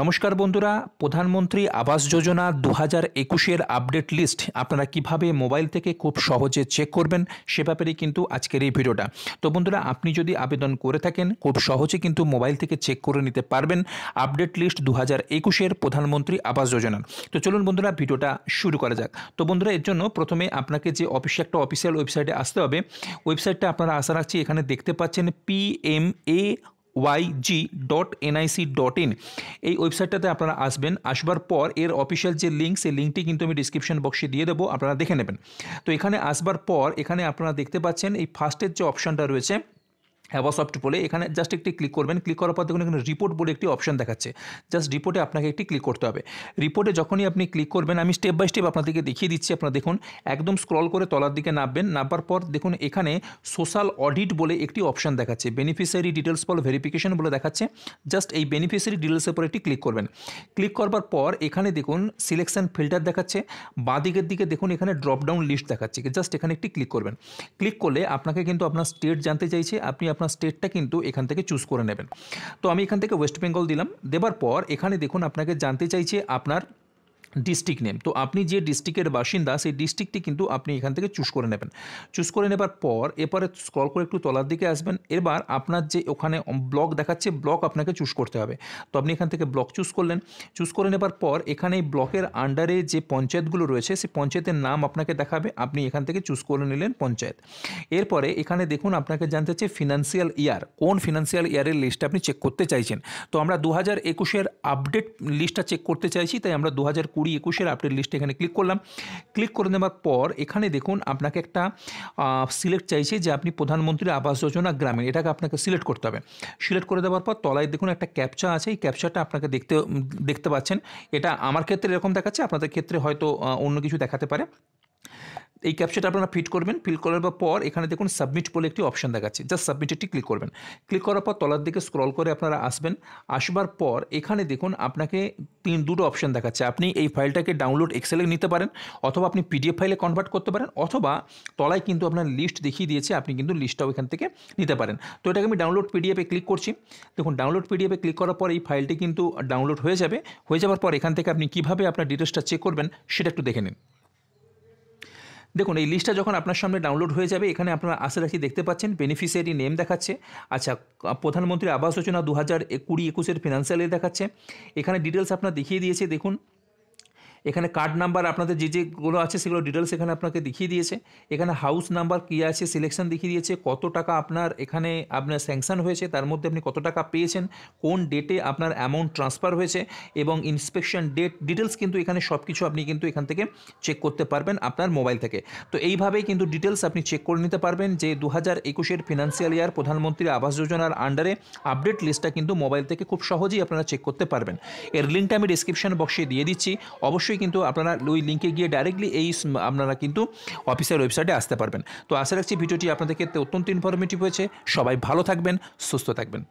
নমস্কার বন্ধুরা প্রধানমন্ত্রী আবাস যোজনা দু হাজার একুশের আপডেট লিস্ট আপনারা কিভাবে মোবাইল থেকে খুব সহজে চেক করবেন সে ব্যাপারে কিন্তু আজকের এই ভিডিওটা তো বন্ধুরা আপনি যদি আবেদন করে থাকেন খুব সহজে কিন্তু মোবাইল থেকে চেক করে নিতে পারবেন আপডেট লিস্ট দু হাজার একুশের প্রধানমন্ত্রী আবাস যোজনা তো চলুন বন্ধুরা ভিডিওটা শুরু করা যাক তো বন্ধুরা এর জন্য প্রথমে আপনাকে যে অফিসে একটা অফিসিয়াল ওয়েবসাইটে আসতে হবে ওয়েবসাইটটা আপনারা আশা রাখছি এখানে দেখতে পাচ্ছেন P M A Y G dot NIC dot in এই ওয়েবসাইটটাতে আপনারা আসবেন আসবার পর এর অফিসিয়াল যে লিঙ্ক সেই লিঙ্কটি কিন্তু আমি ডিসক্রিপশন বক্সে দিয়ে দেবো আপনারা দেখে নেবেন তো এখানে আসবার পর এখানে আপনারা দেখতে পাচ্ছেন এই ফার্স্টের যে অপশানটা রয়েছে অ্যাবাসফট বলে এখানে জাস্ট একটি ক্লিক করবেন ক্লিক করার পর দেখুন এখানে রিপোর্ট বলে একটি অপশন দেখাচ্ছে জাস্ট রিপোর্টে আপনাকে একটি ক্লিক করতে হবে রিপোর্টে যখনই আপনি ক্লিক করবেন আমি স্টেপ বাই স্টেপ আপনাদেরকে দেখিয়ে দিচ্ছি আপনারা দেখুন একদম স্ক্রল করে তলার দিকে নামবেন নামবার পর দেখুন এখানে সোশ্যাল অডিট বলে একটি অপশন দেখাচ্ছে বেনিফিশিয়ারি ডিটেলস বল ভেরিফিকেশন বলে দেখাচ্ছে জাস্ট এই বেনিফিশিয়ারি ডিটেলসের উপর একটি ক্লিক করবেন ক্লিক করবার পর এখানে দেখুন সিলেকশন ফিল্টার দেখাচ্ছে বাঁদিকের দিকে দেখুন এখানে ড্রপডাউন লিস্ট দেখাচ্ছে জাস্ট এখানে একটি ক্লিক করবেন ক্লিক করলে আপনাকে কিন্তু আপনার স্টেট জানতে চাইছে আপনি আপনার স্টেটটা কিন্তু এখান থেকে চুজ করে নেবেন তো আমি এখান থেকে ওয়েস্ট বেঙ্গল দিলাম দেবার পর এখানে দেখুন আপনাকে জানতে চাইছে আপনার ডিস্ট্রিক্ট নেম তো আপনি যে ডিস্ট্রিক্টের বাসিন্দা সেই ডিস্ট্রিক্টটি কিন্তু আপনি এখান থেকে চুজ করে নেবেন চুজ করে নেবার পর এরপরে স্ক্রল করে একটু তলার দিকে আসবেন এবার আপনার যে ওখানে ব্লক দেখাচ্ছে ব্লক আপনাকে চুজ করতে হবে তো আপনি এখান থেকে ব্লক চুজ করলেন চুজ করে নেবার পর এখানে ব্লকের আন্ডারে যে পঞ্চায়েতগুলো রয়েছে সেই পঞ্চায়েতের নাম আপনাকে দেখাবে আপনি এখান থেকে চুজ করে নিলেন পঞ্চায়েত এরপরে এখানে দেখুন আপনাকে জানতে চাই ফিনান্সিয়াল ইয়ার কোন ফিনান্সিয়াল ইয়ারের লিস্ট আপনি চেক করতে চাইছেন তো আমরা দু হাজার একুশের আপডেট লিস্টটা চেক করতে চাইছি তাই আমরা দু হাজার কুড়ি একুশের আপডেট লিস্ট এখানে ক্লিক করলাম ক্লিক করে নেওয়ার পর এখানে দেখুন আপনাকে একটা সিলেক্ট চাইছে যে আপনি প্রধানমন্ত্রী আবাস যোজনা গ্রামীণ এটাকে আপনাকে সিলেক্ট করতে হবে সিলেক্ট করে দেওয়ার পর তলায় দেখুন একটা ক্যাপচা আছে এই ক্যাপচাটা আপনাকে দেখতে দেখতে পাচ্ছেন এটা আমার ক্ষেত্রে এরকম দেখাচ্ছে আপনাদের ক্ষেত্রে হয়তো অন্য কিছু দেখাতে পারে এই ক্যাপচাটা আপনারা ফিট করবেন ফিল করার পর এখানে দেখুন সাবমিট বলে একটি অপশান দেখাচ্ছে জাস্ট সাবমিটেডটি ক্লিক করবেন ক্লিক করার পর তলার দিকে স্ক্রল করে আপনারা আসবেন আসবার পর এখানে দেখুন আপনাকে তিন দুটো অপশান দেখাচ্ছে আপনি এই ফাইলটাকে ডাউনলোড এক্সেলে নিতে পারেন অথবা আপনি পিডিএফ ফাইলে কনভার্ট করতে পারেন অথবা তলায় কিন্তু আপনার লিস্ট দেখিয়ে দিয়েছে আপনি কিন্তু লিস্টটাও এখান থেকে নিতে পারেন তো এটাকে আমি ডাউনলোড পিডিএফে ক্লিক করছি দেখুন ডাউনলোড পিডিএফে ক্লিক করার পর এই ফাইলটি কিন্তু ডাউনলোড হয়ে যাবে হয়ে যাওয়ার পর এখান থেকে আপনি কীভাবে আপনার ডিটেলসটা চেক করবেন সেটা একটু দেখে নিন দেখুন এই লিস্টটা যখন আপনার সামনে ডাউনলোড হয়ে যাবে এখানে আপনারা আশা রাখি দেখতে পাচ্ছেন বেনিফিশিয়ারি নেম দেখাচ্ছে আচ্ছা প্রধানমন্ত্রী আবাস যোজনা দু হাজার কুড়ি একুশের ফিনান্সিয়ালে দেখাচ্ছে এখানে ডিটেলস আপনার দেখিয়ে দিয়েছে দেখুন এখানে কার্ড নাম্বার আপনাদের যে যেগুলো আছে সেগুলো ডিটেলস এখানে আপনাকে দেখিয়ে দিয়েছে এখানে হাউস নাম্বার কী আছে সিলেকশন দেখিয়ে দিয়েছে কত টাকা আপনার এখানে আপনার স্যাংশন হয়েছে তার মধ্যে আপনি কত টাকা পেয়েছেন কোন ডেটে আপনার অ্যামাউন্ট ট্রান্সফার হয়েছে এবং ইন্সপেকশন ডেট ডিটেলস কিন্তু এখানে সব কিছু আপনি কিন্তু এখান থেকে চেক করতে পারবেন আপনার মোবাইল থেকে তো এইভাবেই কিন্তু ডিটেলস আপনি চেক করে নিতে পারবেন যে দু হাজার একুশের ফিনান্সিয়াল ইয়ার প্রধানমন্ত্রী আবাস যোজনার আন্ডারে আপডেট লিস্টটা কিন্তু মোবাইল থেকে খুব সহজেই আপনারা চেক করতে পারবেন এর লিঙ্কটা আমি ডিসক্রিপশন বক্সে দিয়ে দিচ্ছি অবশ্যই অবশ্যই কিন্তু আপনারা ওই লিঙ্কে গিয়ে ডাইরেক্টলি এই আপনারা কিন্তু অফিসের ওয়েবসাইটে আসতে পারবেন তো আশা রাখছি ভিডিওটি আপনাদের ক্ষেত্রে অত্যন্ত ইনফরমেটিভ হয়েছে সবাই ভালো থাকবেন সুস্থ থাকবেন